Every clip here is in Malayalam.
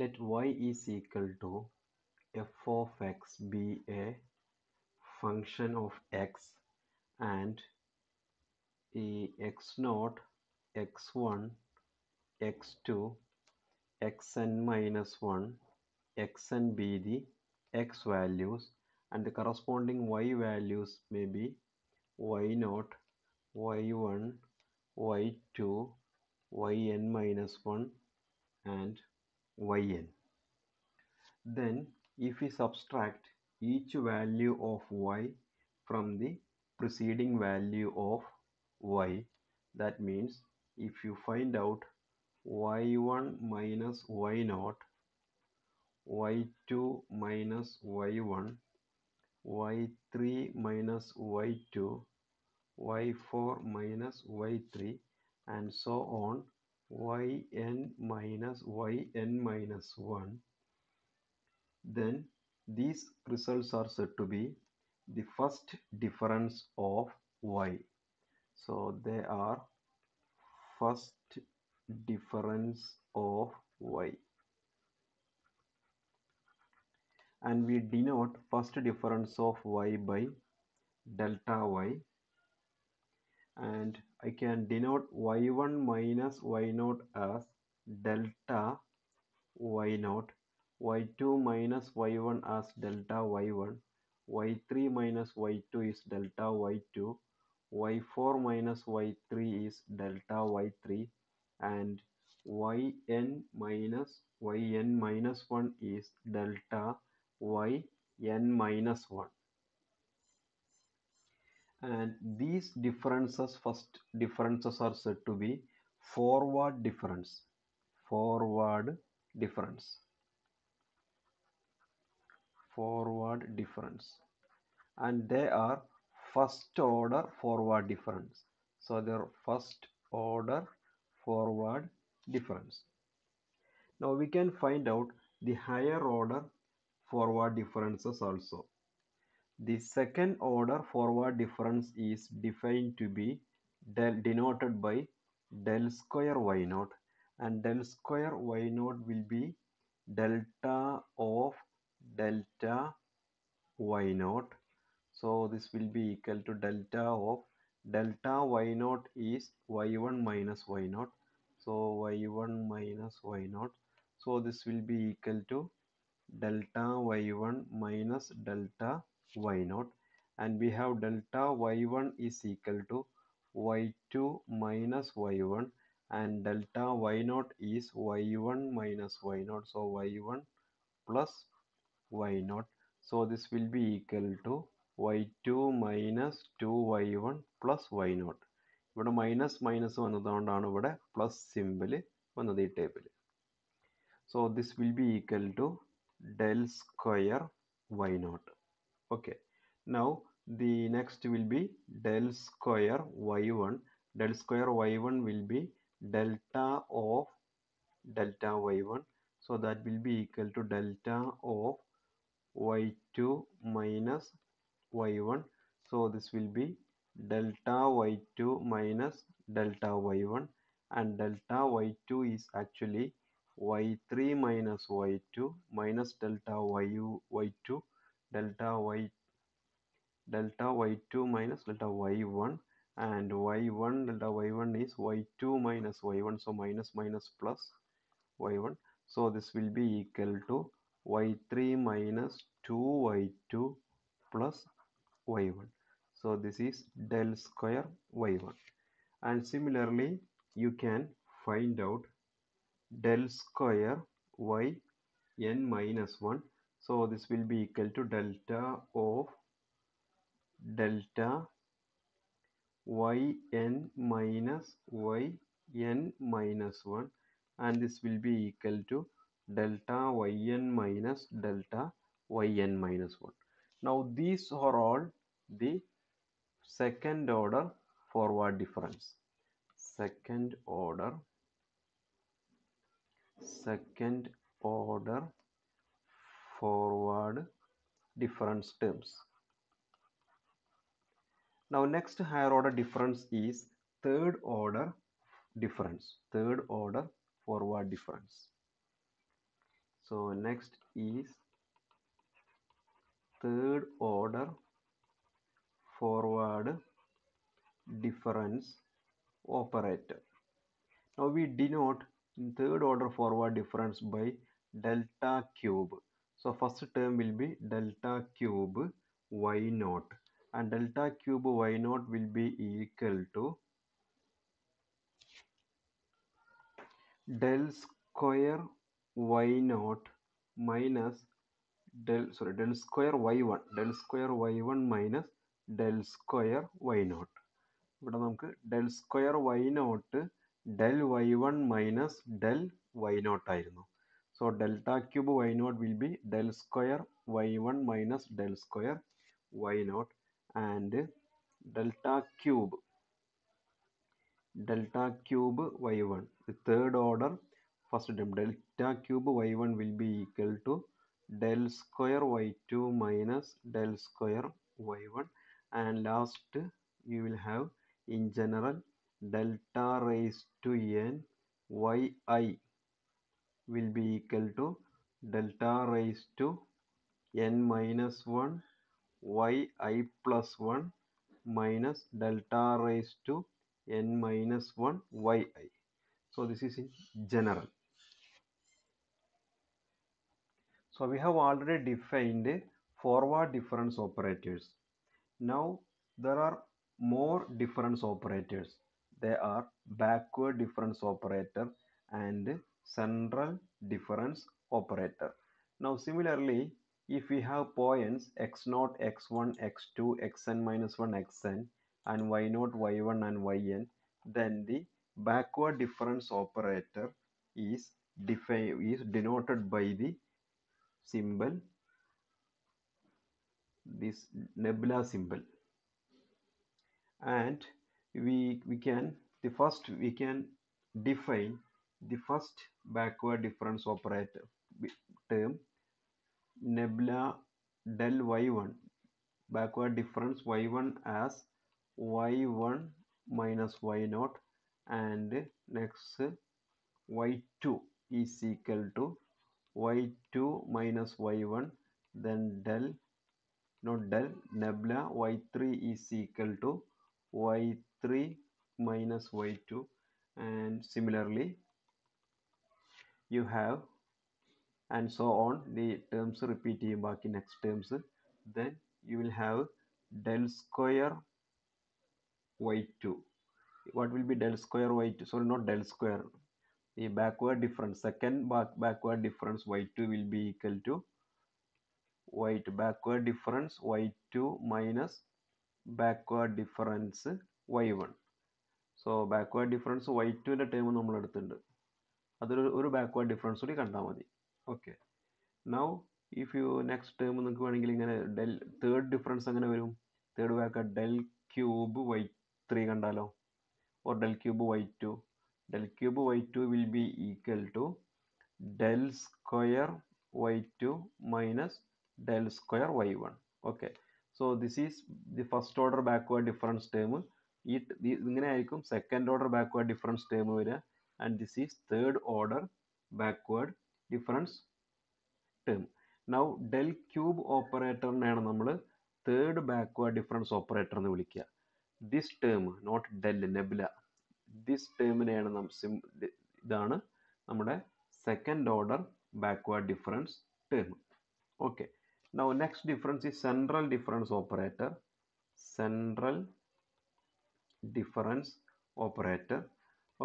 Let y is equal to f of x be a function of x and ax naught x0, x1, x2, xn minus 1, xn be the x values and the corresponding y values may be y naught y1, y2, yn minus 1 and yn. Then if we subtract each value of y from the preceding value of y that means if you find out y1 minus y0 y2 minus y1 y3 minus y2 y4 minus y3 and so on yn minus yn minus 1 then these results are said to be the first difference of y so they are first difference of y and we denote first difference of y by delta y and I can denote y1 minus y0 as delta y0, y2 minus y1 as delta y1, y3 minus y2 is delta y2, y4 minus y3 is delta y3 and yn minus yn minus 1 is delta yn minus 1 and these differences first differences are said to be forward difference forward difference forward difference and they are first order forward difference so they are first order forward difference now we can find out the higher order forward differences also the second order forward difference is defined to be del denoted by del square y naught and del square y naught will be delta of delta y naught so this will be equal to delta of delta y naught is y1 minus y naught so y1 minus y naught so this will be equal to delta y1 minus delta y naught and we have delta y1 is equal to y2 minus y1 and delta y naught is y1 minus y naught so y1 plus y naught so this will be equal to y2 minus 2y1 plus Y not ഇവിടെ മൈനസ് മൈനസ് വന്നതുകൊണ്ടാണ് ഇവിടെ പ്ലസ് one വന്നത് the table So this will be equal to del square y nought okay now the next will be del square y1 del square y1 will be delta of delta y1 so that will be equal to delta of y2 minus y1 so this will be delta y2 minus delta y1 and delta y2 is actually y3 minus y2 minus delta y y2 delta y delta y2 minus delta y1 and y1 delta y1 is y2 minus y1 so minus minus plus y1 so this will be equal to y3 minus 2y2 plus y1 so this is del square y1 and similarly you can find out del square y n minus 1 so this will be equal to delta of delta yn minus yn minus 1 and this will be equal to delta yn minus delta yn minus 1. Now these are all the second order forward difference. Second order second order forward difference terms. Now next higher order difference is third order difference, third order forward difference. So next is third order forward difference operator. Now we denote third order forward difference by delta cube So first term will be delta cube y naught and delta cube y naught will be equal to del square y naught minus del sorry del square y1 del square y1 minus del square y naught ഇവിടെ നമുക്ക് del square y0 del y1 minus del y0 ആയിരുന്നു So delta cube y naught will be del square y1 minus del square y naught and delta cube delta cube y1 the third order first term delta cube y1 will be equal to del square y2 minus del square y1 and last you will have in general delta raised to n yi will be equal to delta raised to n minus 1 y i plus 1 minus delta raised to n minus 1 y i. So this is in general. So we have already defined forward difference operators. Now there are more difference operators. They are backward difference operator and central difference operator. Now similarly, if we have points x0, x1, x2, xn minus 1, xn and y0, y1 and yn, then the backward difference operator is, is denoted by the symbol, this nebula symbol. And we, we can, the first we can define the first backward difference operator term nebula del y1 backward difference y1 as y1 minus y0 and next y2 is equal to y2 minus y1 then del not del nebula y3 is equal to y3 minus y2 and similarly you have and so on the terms repeat ചെയ്യും ബാക്കി next terms then you will have del square y two what will be del square y two sorry nought del square ഈ backward difference second backward difference y two will be equal to y two backward difference y two minus backward difference y one so backward difference y ടുവിൻ്റെ ടേം നമ്മൾ എടുത്തിട്ടുണ്ട് അതൊരു ഒരു ബാക്ക്വേർഡ് ഡിഫറൻസ് കൂടി കണ്ടാൽ മതി okay now if you next term നിങ്ങൾക്ക് വേണമെങ്കിൽ ഇങ്ങനെ ഡെൽ തേർഡ് ഡിഫറൻസ് എങ്ങനെ വരും third back del cube y three കണ്ടാലോ or del cube y two del cube y two will be equal to del square y two minus del square y one okay so this is the first order backward difference term ഈ ഇങ്ങനെ ആയിരിക്കും second order backward difference term വരിക and this is third order backward difference term. Now del cube operator ആണ് നമ്മൾ തേർഡ് ബാക്ക്വേർഡ് ഡിഫറൻസ് ഓപ്പറേറ്റർ എന്ന് വിളിക്കുക this term nought del nabla this ടേമിനെയാണ് നാം സിം ഇതാണ് നമ്മുടെ second order backward difference term okay now next difference is central difference operator central difference operator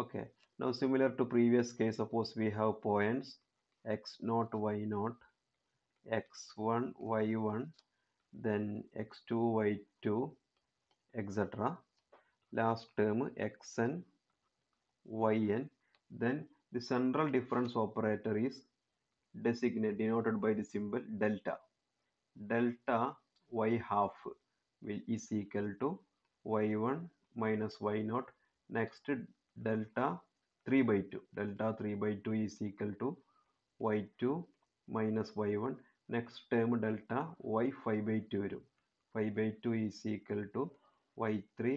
okay Now similar to previous case, suppose we have points x 0 y 0 x1 y1 then x2 y2 etc last term xn yn then the central difference operator is designated denoted by the symbol delta delta y half will is equal to y1 minus y0 next delta 3 by 2 delta 3 by 2 is equal to y2 minus y1 next term delta y 5 by 2 5 by 2 is equal to y3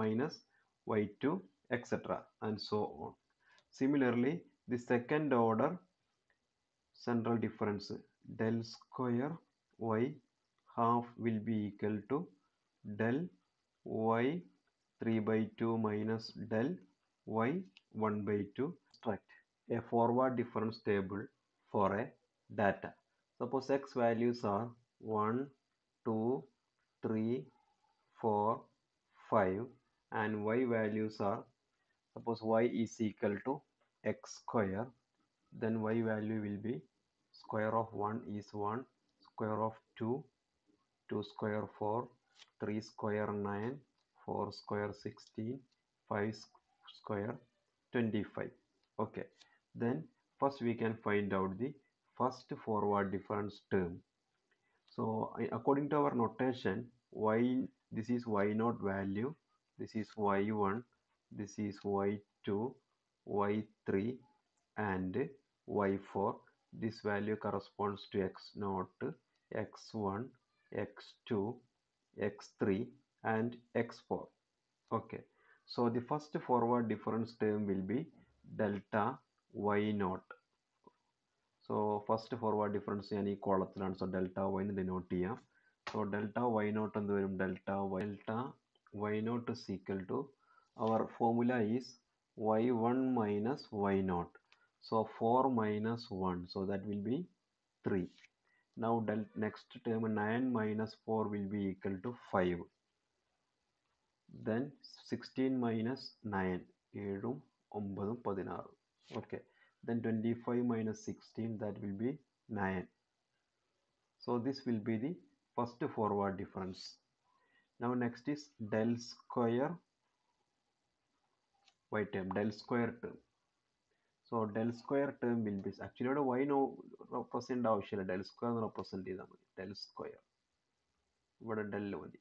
minus y2 etc and so on similarly the second order central difference del square y half will be equal to del y 3 by 2 minus del y 1 by 2 subtract a forward difference table for a data. Suppose x values are 1, 2, 3, 4, 5 and y values are suppose y is equal to x square then y value will be square of 1 is 1 square of 2 2 square 4 3 square 9 4 square 16 5 square 25 okay then first we can find out the first forward difference term so according to our notation y this is y naught value this is y1 this is y2 y3 and y4 this value corresponds to x naught x1 x2 x3 and x4 okay so the first forward difference term will be delta y naught. So first forward difference any quadrant and so delta y denote here. So delta y naught and the delta y delta y naught is equal to our formula is y1 minus y naught. So 4 minus 1. So that will be 3. Now next term 9 minus 4 will be equal to 5. Then sixteen minus nine, nine ഏഴും ഒമ്പതും okay then 25 minus 16 that will be 9 so this will be the first forward difference now next is del square y term del square term so del square term will be actually ഇവിടെ y no represent ആവശ്യമില്ല del square എന്ന് represent ചെയ്താൽ del square What is del മതി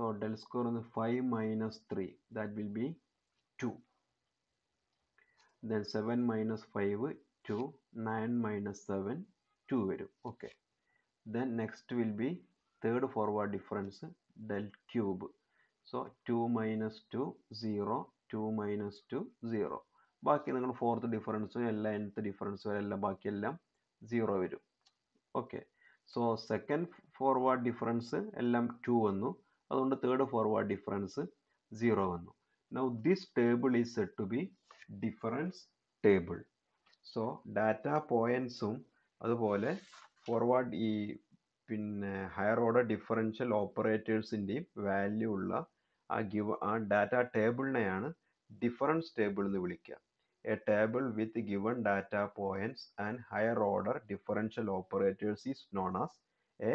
So del square is 5 minus 3. That will be 2. Then 7 minus 5, 2. 9 minus 7, 2. Okay. Then next will be third forward difference del cube. So 2 minus 2, 0. 2 minus 2, 0. ബാക്കി നിങ്ങൾ ഫോർത്ത് ഡിഫറൻസും എല്ലാം എൻത്ത് ഡിഫറൻസും എല്ലാം ബാക്കിയെല്ലാം സീറോ വരും okay so second forward difference എല്ലാം ടു വന്നു അതുകൊണ്ട് തേർഡ് ഫോർവേഡ് ഡിഫറൻസ് സീറോ വന്നു now this table is set to be difference table so data പോയിൻസും അതുപോലെ ഫോർവേഡ് ഈ പിന്നെ ഹയർ ഓർഡർ ഡിഫറൻഷ്യൽ ഓപ്പറേറ്റേഴ്സിൻ്റെയും വാല്യൂ ഉള്ള ആ ഗിവ് ആ ഡാറ്റ ടേബിളിനെയാണ് ഡിഫറൻസ് ടേബിൾ എന്ന് വിളിക്കുക a table with given data points and higher order differential operators is known as a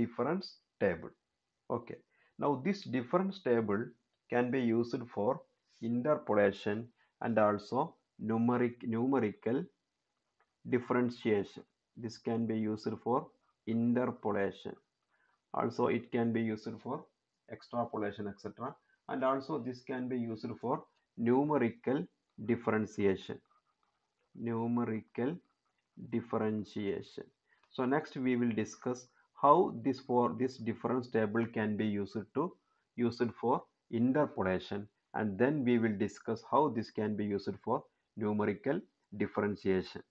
difference table okay Now this difference table can be used for interpolation and also numeric numerical differentiation. This can be used for interpolation. Also it can be used for extrapolation etc. And also this can be used for numerical differentiation. Numerical differentiation. So next we will discuss how this for this difference table can be used to used for interpolation and then we will discuss how this can be used for numerical differentiation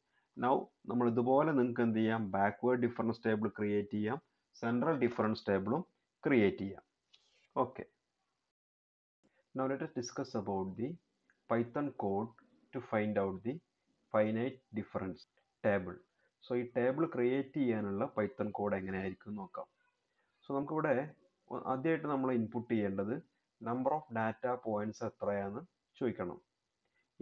now നമ്മൾ ഇതുപോലെ നിങ്ങൾക്ക് എന്ത് ചെയ്യാം backward difference table, ക്രിയേറ്റ് ചെയ്യാം സെൻട്രൽ ഡിഫറൻസ് ടേബിളും ക്രിയേറ്റ് ചെയ്യാം Now let us discuss about the Python code to find out the finite difference table. So ഈ ടേബിൾ ക്രിയേറ്റ് ചെയ്യാനുള്ള പൈത്തൺ കോഡ് എങ്ങനെയായിരിക്കും നോക്കാം സോ നമുക്കിവിടെ ആദ്യമായിട്ട് നമ്മൾ ഇൻപുട്ട് ചെയ്യേണ്ടത് നമ്പർ ഓഫ് ഡാറ്റ പോയിന്റ്സ് എത്രയാണ് ചോദിക്കണം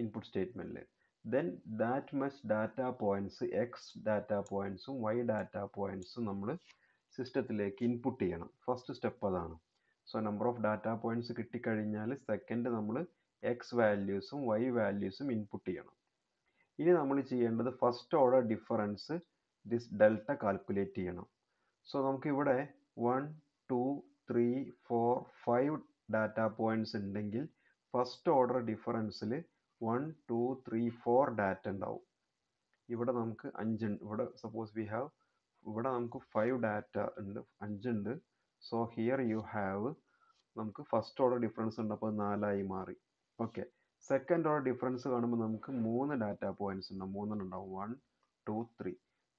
ഇൻപുട്ട് സ്റ്റേറ്റ്മെൻറ്റിൽ then that much data points x data പോയിന്റ്സും വൈ ഡാറ്റ പോയിന്റ്സും നമ്മൾ സിസ്റ്റത്തിലേക്ക് ഇൻപുട്ട് ചെയ്യണം ഫസ്റ്റ് സ്റ്റെപ്പ് അതാണ് so number of data points കിട്ടിക്കഴിഞ്ഞാൽ സെക്കൻഡ് നമ്മൾ എക്സ് വാല്യൂസും വൈ വാല്യൂസും ഇൻപുട്ട് ചെയ്യണം ഇനി നമ്മൾ ചെയ്യേണ്ടത് first order difference this delta calculate ചെയ്യണം സോ നമുക്കിവിടെ one two three four five data points ഉണ്ടെങ്കിൽ ഫസ്റ്റ് ഓർഡർ ഡിഫറൻസിൽ one two three four data ഉണ്ടാവും ഇവിടെ നമുക്ക് അഞ്ച് ഇവിടെ സപ്പോസ് വി ഹാവ് ഇവിടെ നമുക്ക് ഫൈവ് ഡാറ്റ ഉണ്ട് അഞ്ചുണ്ട് സോ ഹിയർ യു ഹാവ് നമുക്ക് ഫസ്റ്റ് ഓർഡർ ഡിഫറൻസ് ഉണ്ട് അപ്പോൾ നാലായി മാറി ഓക്കെ സെക്കൻഡ് ഓർഡർ ഡിഫറൻസ് കാണുമ്പോൾ നമുക്ക് മൂന്ന് ഡാറ്റ പോയിന്റ്സ് ഉണ്ടാവും മൂന്നെണ്ണം ഉണ്ടാവും one two three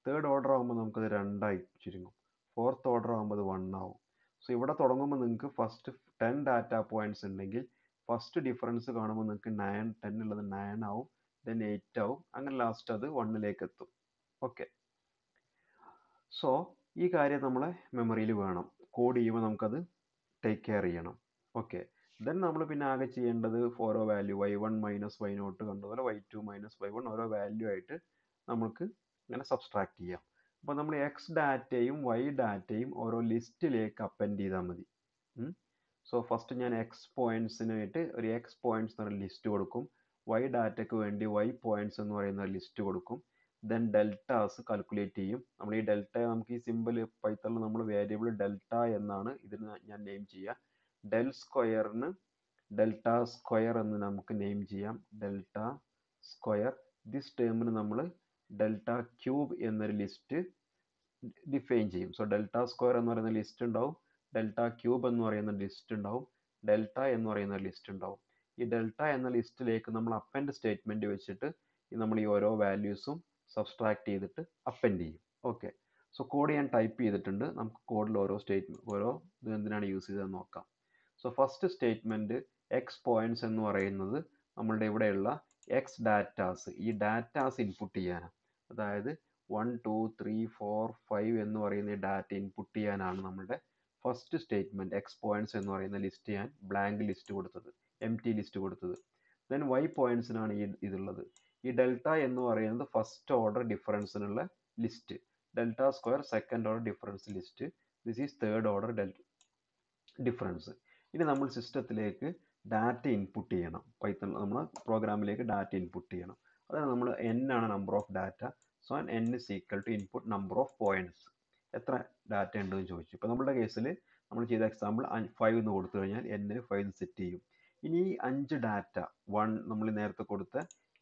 third order ആകുമ്പോൾ നമുക്കത് രണ്ടായി ചുരുങ്ങും ഫോർത്ത് ഓർഡർ ആകുമ്പോൾ അത് വൺ ആവും സോ ഇവിടെ തുടങ്ങുമ്പോൾ നിങ്ങൾക്ക് ഫസ്റ്റ് ടെൻ ഡാറ്റ പോയിന്റ്സ് ഉണ്ടെങ്കിൽ ഫസ്റ്റ് ഡിഫറൻസ് കാണുമ്പോൾ നിങ്ങൾക്ക് നയൻ ടെൻ ഉള്ളത് നയൻ ആവും ദെൻ എയ്റ്റ് ആവും അങ്ങനെ ലാസ്റ്റ് അത് വണ്ണിലേക്ക് എത്തും ഓക്കെ സോ ഈ കാര്യം നമ്മളെ മെമ്മറിയിൽ വേണം കോഡ് ചെയ്യുമ്പോൾ നമുക്കത് ടേക്ക് കെയർ ചെയ്യണം ഓക്കെ ദെൻ നമ്മൾ പിന്നെ ആകെ ചെയ്യേണ്ടത് ഓരോ value y one minus y nought കണ്ടതുപോലെ y two minus y one ഓരോ വാല്യൂ ആയിട്ട് നമുക്ക് ഇങ്ങനെ സബ്സ്ട്രാക്ട് ചെയ്യാം അപ്പോൾ നമ്മൾ എക്സ് ഡാറ്റയും വൈ ഡാറ്റയും ഓരോ ലിസ്റ്റിലേക്ക് അപ്പെൻഡ് ചെയ്താൽ മതി സോ ഫസ്റ്റ് ഞാൻ എക്സ് പോയിൻറ്റ്സിനായിട്ട് ഒരു എക്സ് പോയിൻറ്റ്സ് എന്ന് പറയുന്ന ലിസ്റ്റ് കൊടുക്കും വൈ ഡാറ്റയ്ക്ക് വേണ്ടി വൈ പോയിൻറ്റ്സ് എന്ന് പറയുന്ന ലിസ്റ്റ് കൊടുക്കും ദെൻ ഡെൽറ്റാസ് കാൽക്കുലേറ്റ് ചെയ്യും നമ്മൾ ഈ ഡെൽറ്റ നമുക്ക് ഈ സിമ്പിൾ പൈത്തണിൽ നമ്മൾ വേരിയബിൾ ഡെൽറ്റ എന്നാണ് ഇതിന് ഞാൻ നെയിം ചെയ്യുക ഡെൽ സ്ക്വയറിന് ഡെൽറ്റ സ്ക്വയർ എന്ന് നമുക്ക് നെയിം ചെയ്യാം ഡെൽറ്റ സ്ക്വയർ ദിസ് ടേമിന് നമ്മൾ ഡെൽറ്റ ക്യൂബ് എന്നൊരു ലിസ്റ്റ് ഡിഫൈൻ ചെയ്യും സോ ഡെൽറ്റ സ്ക്വയർ എന്ന് പറയുന്ന ലിസ്റ്റ് ഉണ്ടാവും ഡെൽറ്റ ക്യൂബ് എന്ന് പറയുന്ന ലിസ്റ്റ് ഉണ്ടാവും ഡെൽറ്റ എന്ന് പറയുന്ന ലിസ്റ്റ് ഉണ്ടാവും ഈ ഡെൽറ്റ എന്ന ലിസ്റ്റിലേക്ക് നമ്മൾ അപ്പൻഡ് സ്റ്റേറ്റ്മെന്റ് വെച്ചിട്ട് നമ്മൾ ഈ ഓരോ വാല്യൂസും സബ്സ്ട്രാക്ട് ചെയ്തിട്ട് അപ്പൻഡ് ചെയ്യും ഓക്കെ സോ കോഡ് ഞാൻ ടൈപ്പ് ചെയ്തിട്ടുണ്ട് നമുക്ക് കോഡിൽ ഓരോ സ്റ്റേറ്റ്മെന്റ് ഓരോ ഇത് എന്തിനാണ് യൂസ് ചെയ്തതെന്ന് നോക്കാം so first statement x points എന്ന് പറയുന്നത് നമ്മളുടെ ഇവിടെയുള്ള എക്സ് ഡാറ്റാസ് ഈ ഡാറ്റാസ് ഇൻപുട്ട് ചെയ്യാനാണ് അതായത് one two three four five എന്ന് പറയുന്ന ഡാറ്റ ഇൻപുട്ട് ചെയ്യാനാണ് നമ്മളുടെ ഫസ്റ്റ് സ്റ്റേറ്റ്മെൻറ്റ് എക്സ് പോയിൻറ്റ്സ് എന്ന് പറയുന്ന ലിസ്റ്റ് ചെയ്യാൻ ബ്ലാങ്ക് ലിസ്റ്റ് കൊടുത്തത് എം ടി ലിസ്റ്റ് കൊടുത്തത് ദെൻ വൈ പോയിൻറ്റ്സിനാണ് ഈ ഇതുള്ളത് ഈ ഡെൽറ്റ എന്ന് പറയുന്നത് ഫസ്റ്റ് ഓർഡർ ഡിഫറൻസിനുള്ള list delta square second order difference list this is third order del difference ഇനി നമ്മൾ സിസ്റ്റത്തിലേക്ക് ഡാറ്റ ഇൻപുട്ട് ചെയ്യണം പൈത്തൺ നമ്മൾ പ്രോഗ്രാമിലേക്ക് ഡാറ്റ ഇൻപുട്ട് ചെയ്യണം അതായത് നമ്മൾ എൻ ആണ് number of data so n is equal to input number of points എത്ര ഡാറ്റ ഉണ്ടെന്ന് ചോദിച്ചു ഇപ്പോൾ നമ്മുടെ കേസിൽ നമ്മൾ ചെയ്ത എക്സാമ്പിൾ ഫൈവ് എന്ന് കൊടുത്തു കഴിഞ്ഞാൽ എന്നിന് ഫൈവ് എന്ന് സെറ്റ് ചെയ്യും ഇനി ഈ അഞ്ച് ഡാറ്റ വൺ നമ്മൾ നേരത്തെ കൊടുത്ത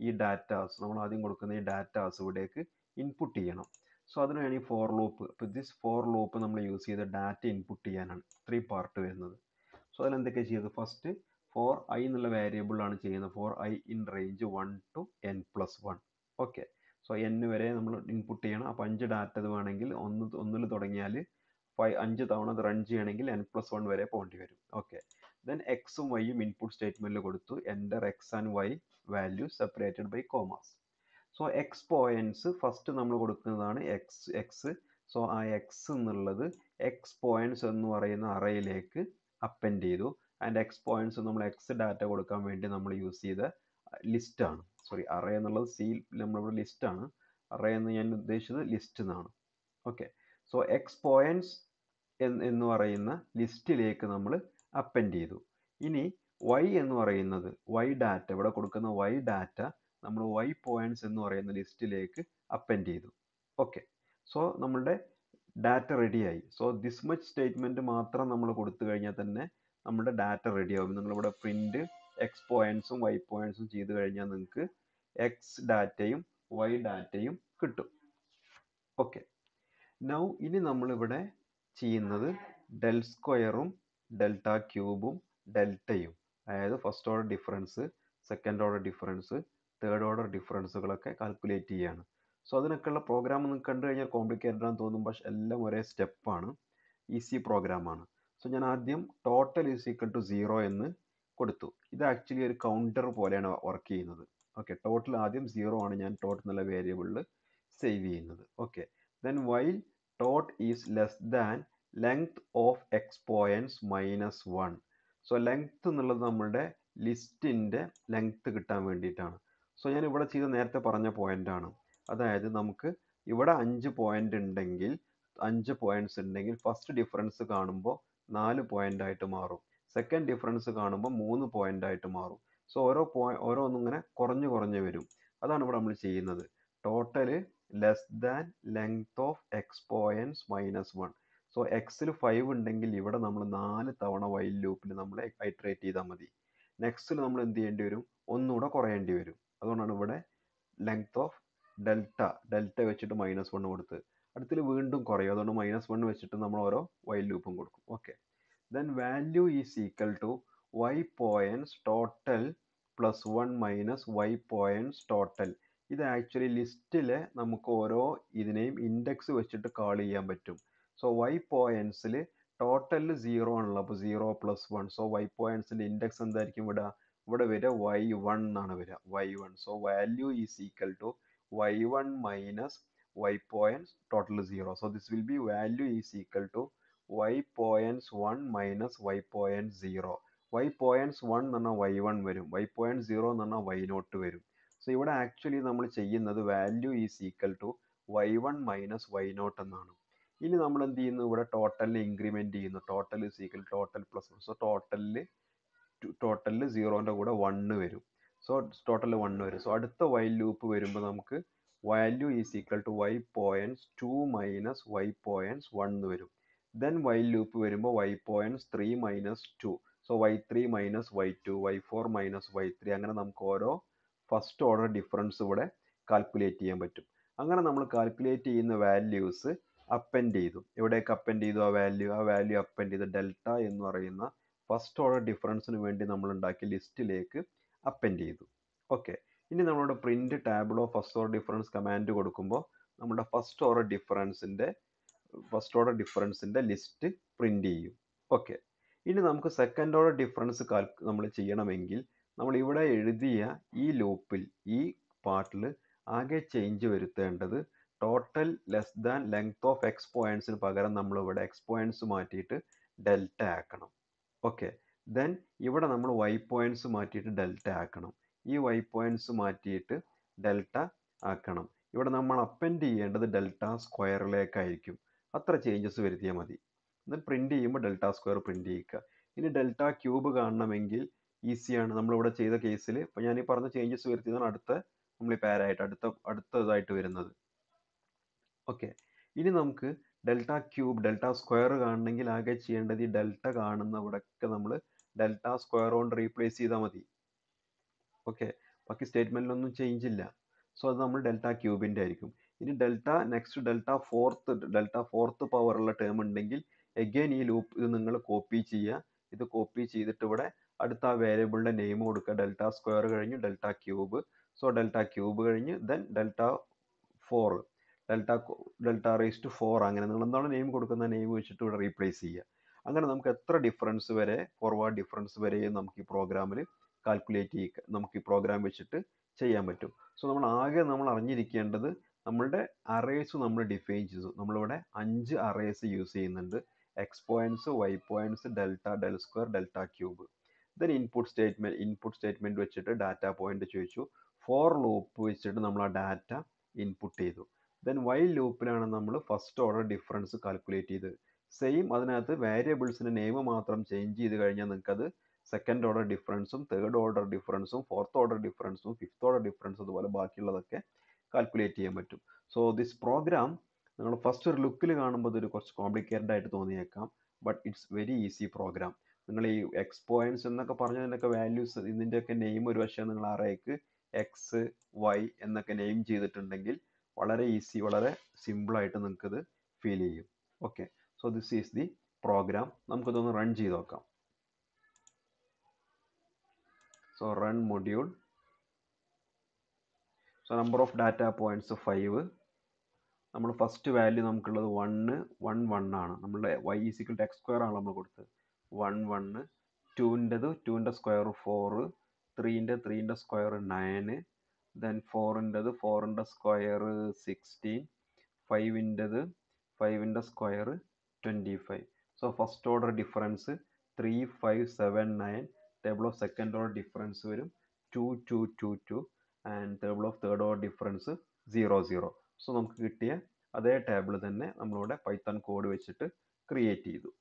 ഈ ഡാറ്റാസ് നമ്മൾ ആദ്യം കൊടുക്കുന്ന ഈ ഡാറ്റാസ് ഇവിടേക്ക് ഇൻപുട്ട് ചെയ്യണം സോ അതിനാണ് ഈ ഫോർ ലൂപ്പ് ഇപ്പോൾ ദിസ് ഫോർ ലൂപ്പ് നമ്മൾ യൂസ് ചെയ്ത ഡാറ്റ ഇൻപുട്ട് ചെയ്യാനാണ് ത്രീ പാർട്ട് വരുന്നത് സോ അതിൽ എന്തൊക്കെ ചെയ്തത് ഫസ്റ്റ് ഫോർ ഐ എന്നുള്ള വേരിയബിൾ ആണ് ചെയ്യുന്നത് for i in range one to n plus one okay so n വരെ നമ്മൾ ഇൻപുട്ട് ചെയ്യണം അപ്പം അഞ്ച് ഡാറ്റ ഇത് വേണമെങ്കിൽ ഒന്ന് ഒന്നിൽ തുടങ്ങിയാൽ ഫൈവ് അഞ്ച് തവണ അത് റൺ ചെയ്യണമെങ്കിൽ എൻ പ്ലസ് വൺ വരെ പോകേണ്ടി വരും ഓക്കെ ദെൻ എക്സും വൈയും ഇൻപുട്ട് സ്റ്റേറ്റ്മെൻറ്റിൽ കൊടുത്തു enter x and y value separated by commas so x points first നമ്മൾ കൊടുക്കുന്നതാണ് എക്സ് എക്സ് സോ ആ എക്സ് എന്നുള്ളത് എക്സ് പോയിൻറ്റ്സ് എന്ന് പറയുന്ന അറയിലേക്ക് അപ്പെൻഡ് ചെയ്തു ആൻഡ് എക്സ് പോയിന്റ്സ് നമ്മൾ എക്സ് ഡാറ്റ കൊടുക്കാൻ വേണ്ടി നമ്മൾ യൂസ് ചെയ്ത ആണ് സോറി അറേ എന്നുള്ളത് സി നമ്മളിവിടെ ആണ് അറേ എന്ന് ഞാൻ ഉദ്ദേശിച്ചത് ലിസ്റ്റ് എന്നാണ് ഓക്കെ സോ എക്സ് പോയിന്റ്സ് എന്ന് പറയുന്ന ലിസ്റ്റിലേക്ക് നമ്മൾ അപ്പെൻഡ് ചെയ്തു ഇനി വൈ എന്ന് പറയുന്നത് വൈ ഡാറ്റ ഇവിടെ കൊടുക്കുന്ന വൈ ഡാറ്റ നമ്മൾ വൈ പോയിന്റ്സ് എന്ന് പറയുന്ന ലിസ്റ്റിലേക്ക് അപ്പെൻഡ് ചെയ്തു ഓക്കെ സോ നമ്മളുടെ ഡാറ്റ റെഡിയായി സോ ദിസ് മച്ച് സ്റ്റേറ്റ്മെൻറ്റ് മാത്രം നമ്മൾ കൊടുത്തു കഴിഞ്ഞാൽ തന്നെ നമ്മുടെ ഡാറ്റ റെഡിയാവും നിങ്ങളിവിടെ പ്രിൻറ്റ് എക്സ് പോയിൻസും വൈ പോയിൻസും ചെയ്തു കഴിഞ്ഞാൽ നിങ്ങൾക്ക് എക്സ് ഡാറ്റയും വൈ ഡാറ്റയും കിട്ടും ഓക്കെ നൗ ഇനി നമ്മളിവിടെ ചെയ്യുന്നത് ഡെൽ സ്ക്വയറും ഡെൽറ്റ ക്യൂബും ഡെൽറ്റയും അതായത് first order difference second order difference third order ഡിഫറൻസുകളൊക്കെ കാൽക്കുലേറ്റ് ചെയ്യുകയാണ് സോ അതിനൊക്കെയുള്ള പ്രോഗ്രാം നിങ്ങൾക്ക് കണ്ടു കഴിഞ്ഞാൽ കോംപ്ലിക്കേറ്റഡ് ആണെന്ന് തോന്നും പക്ഷെ എല്ലാം ഒരേ സ്റ്റെപ്പാണ് ഈസി പ്രോഗ്രാമാണ് സോ ഞാൻ ആദ്യം total is equal to zero എന്ന് കൊടുത്തു ഇത് ആക്ച്വലി ഒരു കൗണ്ടർ പോലെയാണ് വർക്ക് ചെയ്യുന്നത് ഓക്കെ ടോട്ടൽ ആദ്യം സീറോ ആണ് ഞാൻ ടോട്ടൽ എന്നുള്ള വേരിയബിളിൽ സേവ് ചെയ്യുന്നത് okay then while tot is less than length of x points minus one so length എന്നുള്ളത് നമ്മുടെ ലിസ്റ്റിൻ്റെ ലെങ്ത് കിട്ടാൻ വേണ്ടിയിട്ടാണ് സോ ഞാൻ ഇവിടെ ചെയ്ത നേരത്തെ പറഞ്ഞ പോയിൻ്റാണ് അതായത് നമുക്ക് ഇവിടെ അഞ്ച് പോയിന്റ് ഉണ്ടെങ്കിൽ അഞ്ച് പോയിന്റ്സ് ഉണ്ടെങ്കിൽ ഫസ്റ്റ് ഡിഫറൻസ് കാണുമ്പോൾ നാല് പോയിന്റ് ആയിട്ട് മാറും സെക്കൻഡ് ഡിഫറൻസ് കാണുമ്പോൾ മൂന്ന് പോയിന്റ് ആയിട്ട് മാറും സോ ഓരോ പോയിൻ്റ് ഓരോന്നും ഇങ്ങനെ കുറഞ്ഞു കുറഞ്ഞു വരും അതാണ് ഇവിടെ നമ്മൾ ചെയ്യുന്നത് total less than length of x points minus one so എക്സിൽ ഫൈവ് ഉണ്ടെങ്കിൽ ഇവിടെ നമ്മൾ നാല് തവണ വൈൽ ലൂപ്പിൽ നമ്മൾ ഹൈട്രേറ്റ് ചെയ്താൽ മതി നെക്സ്റ്റിൽ നമ്മൾ എന്ത് ചെയ്യേണ്ടി വരും ഒന്നുകൂടെ കുറയേണ്ടി വരും അതുകൊണ്ടാണ് ഇവിടെ ലെങ്ത് ഓഫ് ഡെൽറ്റ ഡെൽറ്റ വെച്ചിട്ട് മൈനസ് വൺ കൊടുത്ത് അടുത്തിൽ വീണ്ടും കുറയും അതുകൊണ്ട് മൈനസ് വൺ വെച്ചിട്ട് നമ്മൾ ഓരോ വൈൽ ലൂപ്പും കൊടുക്കും okay then value is equal to y points total plus one minus y points total ഇത് ആക്ച്വലി ലിസ്റ്റിൽ നമുക്ക് ഓരോ ഇതിനെയും ഇൻഡെക്സ് വെച്ചിട്ട് കാൾ ചെയ്യാൻ പറ്റും സോ വൈ പോയിൻസിൽ ടോട്ടലിൽ സീറോ ആണല്ലോ അപ്പോൾ zero plus one so y പോയിൻസിൻ്റെ ഇൻഡെക്സ് എന്തായിരിക്കും ഇവിടെ ഇവിടെ വരിക വൈ വൺ എന്നാണ് വരിക y one so value is equal to y1 minus y points total 0. So this will be value is equal to y points 1 minus y points 0. y points 1 എന്ന് y1 വരും വൈ പോയിന്റ് y0 എന്ന് പറഞ്ഞാൽ വരും so ഇവിടെ ആക്ച്വലി നമ്മൾ ചെയ്യുന്നത് value is equal to y1 y0. Minus y എന്നാണ് ഇനി നമ്മൾ എന്ത് ചെയ്യുന്നു ഇവിടെ ടോട്ടലിനെ ഇൻക്രിമെന്റ് ചെയ്യുന്നു total is equal total plus so ടോട്ടലിൽ ടോട്ടലിൽ ന്റെ കൂടെ 1 വരും സോ ടോട്ടൽ വൺ വരും സോ അടുത്ത വൈൽ ലൂപ്പ് വരുമ്പോൾ നമുക്ക് value is equal to y points two minus y points one എന്ന് വരും ദെൻ വൈ ലൂപ്പ് വരുമ്പോൾ y points three minus two so y three minus Y to y four minus y three അങ്ങനെ നമുക്ക് ഓരോ ഫസ്റ്റ് ഓർഡർ ഡിഫറൻസ് ഇവിടെ കാൽക്കുലേറ്റ് ചെയ്യാൻ പറ്റും അങ്ങനെ നമ്മൾ കാൽക്കുലേറ്റ് ചെയ്യുന്ന വാല്യൂസ് അപ്പെൻഡ് ചെയ്തു എവിടേക്ക് അപ്പെൻഡ് ചെയ്തു ആ വാല്യൂ ആ വാല്യൂ അപ്പെൻഡ് ചെയ്ത് ഡെൽറ്റ എന്ന് പറയുന്ന ഫസ്റ്റ് ഓർഡർ ഡിഫറൻസിന് വേണ്ടി നമ്മൾ ഉണ്ടാക്കിയ ലിസ്റ്റിലേക്ക് അപ്പെൻഡ് ചെയ്തു ഓക്കെ ഇനി നമ്മളോട് പ്രിന്റ് ടാബിളോ ഫസ്റ്റ് ഓർഡർ ഡിഫറൻസ് കമാൻഡ് കൊടുക്കുമ്പോൾ നമ്മുടെ ഫസ്റ്റ് ഓർഡർ ഡിഫറൻസിൻ്റെ ഫസ്റ്റ് ഓർഡർ ഡിഫറൻസിൻ്റെ ലിസ്റ്റ് പ്രിന്റ് ചെയ്യും ഓക്കെ ഇനി നമുക്ക് സെക്കൻഡ് ഓർഡർ ഡിഫറൻസ് നമ്മൾ ചെയ്യണമെങ്കിൽ നമ്മൾ ഇവിടെ എഴുതിയ ഈ ലൂപ്പിൽ ഈ പാർട്ടിൽ ആകെ ചേഞ്ച് വരുത്തേണ്ടത് total less than length of x പകരം നമ്മൾ ഇവിടെ എക്സ് പോയിൻസ് മാറ്റിയിട്ട് ഡെൽറ്റ ആക്കണം ഓക്കെ ദെൻ ഇവിടെ നമ്മൾ വൈ പോയിന്റ്സ് മാറ്റിയിട്ട് ഡെൽറ്റ ആക്കണം ഈ വൈ പോയിന്റ്സ് മാറ്റിയിട്ട് ഡെൽറ്റ ആക്കണം ഇവിടെ നമ്മൾ അപ്പെൻഡ് ചെയ്യേണ്ടത് ഡെൽറ്റ സ്ക്വയറിലേക്കായിരിക്കും അത്ര ചേഞ്ചസ് വരുത്തിയാൽ മതി എന്നിട്ട് പ്രിൻറ്റ് ചെയ്യുമ്പോൾ ഡെൽറ്റ സ്ക്വയർ പ്രിൻറ്റ് ചെയ്യിക്കുക ഇനി ഡെൽറ്റ ക്യൂബ് കാണണമെങ്കിൽ ഈസിയാണ് നമ്മളിവിടെ ചെയ്ത കേസിൽ ഇപ്പോൾ ഞാൻ ഈ പറഞ്ഞ ചേഞ്ചസ് വരുത്തിയതാണ് അടുത്ത നമ്മൾ ഈ പേരായിട്ട് അടുത്ത അടുത്തതായിട്ട് വരുന്നത് ഓക്കെ ഇനി നമുക്ക് ഡെൽറ്റ ക്യൂബ് ഡെൽറ്റ സ്ക്വയർ കാണണമെങ്കിൽ ആകെ ചെയ്യേണ്ടത് ഈ ഡെൽറ്റ കാണുന്ന ഇവിടെയൊക്കെ നമ്മൾ ഡെൽറ്റ സ്ക്വയർ കൊണ്ട് റീപ്ലേസ് ചെയ്താൽ മതി ഓക്കെ ബാക്കി സ്റ്റേറ്റ്മെൻറ്റിലൊന്നും ചേഞ്ച് ഇല്ല സോ അത് നമ്മൾ ഡെൽറ്റ ക്യൂബിൻ്റെ ആയിരിക്കും ഇനി delta next delta fourth delta fourth പവറുള്ള ടേം ഉണ്ടെങ്കിൽ എഗെയിൻ ഈ ലൂപ്പ് ഇത് നിങ്ങൾ കോപ്പി ചെയ്യുക ഇത് കോപ്പി ചെയ്തിട്ട് ഇവിടെ അടുത്ത ആ വേരിയബിളിൻ്റെ നെയിം കൊടുക്കുക ഡെൽറ്റ സ്ക്വയർ കഴിഞ്ഞ് delta cube so delta cube കഴിഞ്ഞ് then delta four delta delta raise to four അങ്ങനെ നിങ്ങൾ എന്താണ് നെയിം കൊടുക്കുന്ന നെയിം വെച്ചിട്ട് ഇവിടെ റീപ്ലേസ് ചെയ്യുക അങ്ങനെ നമുക്ക് എത്ര ഡിഫറൻസ് വരെ ഫോർവേഡ് ഡിഫറൻസ് വരെയും നമുക്ക് ഈ പ്രോഗ്രാമിൽ കാൽക്കുലേറ്റ് ചെയ്യ നമുക്ക് ഈ പ്രോഗ്രാം വെച്ചിട്ട് ചെയ്യാൻ പറ്റും സോ നമ്മൾ ആകെ നമ്മൾ അറിഞ്ഞിരിക്കേണ്ടത് നമ്മളുടെ അറേസ് നമ്മൾ ഡിഫൈൻ ചെയ്തു നമ്മളിവിടെ അഞ്ച് അറേസ് യൂസ് ചെയ്യുന്നുണ്ട് x points y points delta del square delta cube then input statement input statement വെച്ചിട്ട് ഡാറ്റ പോയിന്റ് ചോദിച്ചു ഫോർ ലൂപ്പ് വെച്ചിട്ട് നമ്മൾ ആ ഡാറ്റ ഇൻപുട്ട് ചെയ്തു ദെൻ വൈൽ ലൂപ്പിലാണ് നമ്മൾ ഫസ്റ്റ് ഓർഡർ ഡിഫറൻസ് കാൽക്കുലേറ്റ് ചെയ്ത് സെയിം അതിനകത്ത് വേരിയബിൾസിൻ്റെ നെയിം മാത്രം ചേഞ്ച് ചെയ്ത് കഴിഞ്ഞാൽ നിങ്ങൾക്കത് സെക്കൻഡ് ഓർഡർ ഡിഫറൻസും തേർഡ് ഓർഡർ ഡിഫറൻസും ഫോർത്ത് ഓർഡർ ഡിഫറൻസും ഫിഫ്ത്ത് ഓർഡർ ഡിഫറൻസും അതുപോലെ ബാക്കിയുള്ളതൊക്കെ കാൽക്കുലേറ്റ് ചെയ്യാൻ പറ്റും സോ ദിസ് പ്രോഗ്രാം നിങ്ങൾ ഫസ്റ്റ് ഒരു ലുക്കിൽ കാണുമ്പോൾ ഇതൊരു കുറച്ച് കോംപ്ലിക്കേറ്റഡ് ആയിട്ട് തോന്നിയേക്കാം but it's very easy program നിങ്ങൾ ഈ എക്സ് പോയിൻറ്റ്സ് എന്നൊക്കെ പറഞ്ഞതിൻ്റെയൊക്കെ വാല്യൂസ് ഇതിൻ്റെയൊക്കെ നെയിം ഒരു വശം നിങ്ങൾ ആറേക്ക് എക്സ് വൈ എന്നൊക്കെ നെയിം ചെയ്തിട്ടുണ്ടെങ്കിൽ വളരെ ഈസി വളരെ സിമ്പിളായിട്ട് ഇത് ഫീൽ ചെയ്യും okay so this is the program നമുക്കിതൊന്ന് റൺ ചെയ്ത് നോക്കാം so run module so number of data points five നമ്മൾ ഫസ്റ്റ് വാല്യൂ നമുക്കുള്ളത് വണ്ണ് വൺ വൺ ആണ് നമ്മളുടെ y is equal to x square ആണ് നമ്മൾ കൊടുത്തത് വൺ വണ്ണ് ടുവിൻ്റെത് ടുവിൻ്റെ സ്ക്വയർ ഫോറ് ത്രീൻ്റെ ത്രീൻ്റെ സ്ക്വയർ നയന് ദെൻ ഫോറിൻ്റെത് ഫോറിൻ്റെ സ്ക്വയർ സിക്സ്റ്റീൻ ഫൈവിൻ്റെത് ഫൈവിൻ്റെ square twenty five so first order difference three five seven nine table of second order difference വരും two two two two and table of third order difference zero zero so നമുക്ക് കിട്ടിയ അതേ ടേബിൾ തന്നെ നമ്മളിവിടെ പൈത്തൺ കോഡ് വെച്ചിട്ട് ക്രിയേറ്റ് ചെയ്തു